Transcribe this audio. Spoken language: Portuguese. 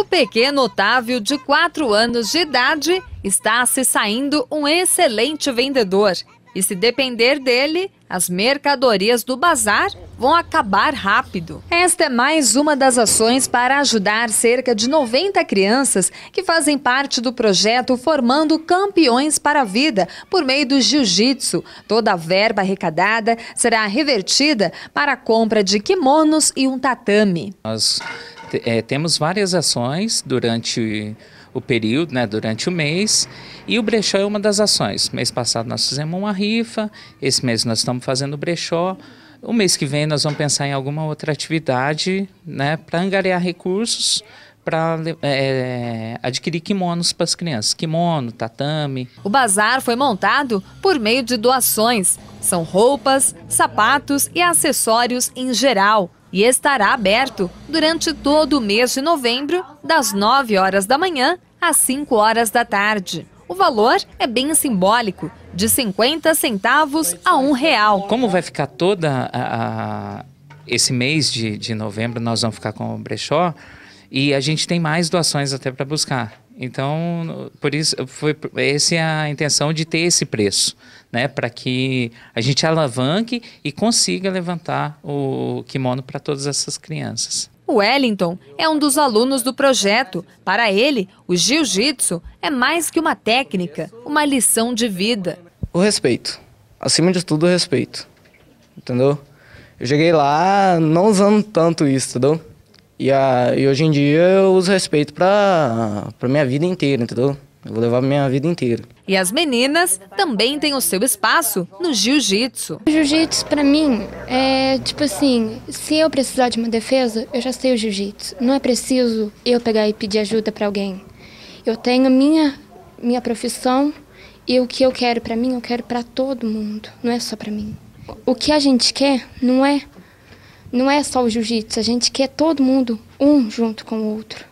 O pequeno Otávio, de 4 anos de idade, está se saindo um excelente vendedor. E se depender dele, as mercadorias do bazar vão acabar rápido. Esta é mais uma das ações para ajudar cerca de 90 crianças que fazem parte do projeto Formando Campeões para a Vida por meio do Jiu-Jitsu. Toda a verba arrecadada será revertida para a compra de kimonos e um tatame. É, temos várias ações durante o período, né, durante o mês, e o brechó é uma das ações. Mês passado nós fizemos uma rifa, esse mês nós estamos fazendo o brechó. O mês que vem nós vamos pensar em alguma outra atividade né, para angariar recursos para é, adquirir kimonos para as crianças. Kimono, tatame. O bazar foi montado por meio de doações. São roupas, sapatos e acessórios em geral e estará aberto durante todo o mês de novembro, das 9 horas da manhã às 5 horas da tarde. O valor é bem simbólico, de 50 centavos a um real. Como vai ficar toda a, a, esse mês de, de novembro, nós vamos ficar com o brechó e a gente tem mais doações até para buscar. Então, por isso, foi, essa é a intenção de ter esse preço, né? Para que a gente alavanque e consiga levantar o kimono para todas essas crianças. O Wellington é um dos alunos do projeto. Para ele, o jiu-jitsu é mais que uma técnica, uma lição de vida. O respeito. Acima de tudo, o respeito. Entendeu? Eu cheguei lá não usando tanto isso, entendeu? E, a, e hoje em dia eu uso respeito pra, pra minha vida inteira, entendeu? Eu vou levar minha vida inteira. E as meninas também têm o seu espaço no jiu-jitsu. O jiu-jitsu, para mim, é tipo assim: se eu precisar de uma defesa, eu já sei o jiu-jitsu. Não é preciso eu pegar e pedir ajuda para alguém. Eu tenho minha, minha profissão e o que eu quero para mim, eu quero para todo mundo, não é só para mim. O que a gente quer não é não é só o jiu-jitsu, a gente quer todo mundo um junto com o outro.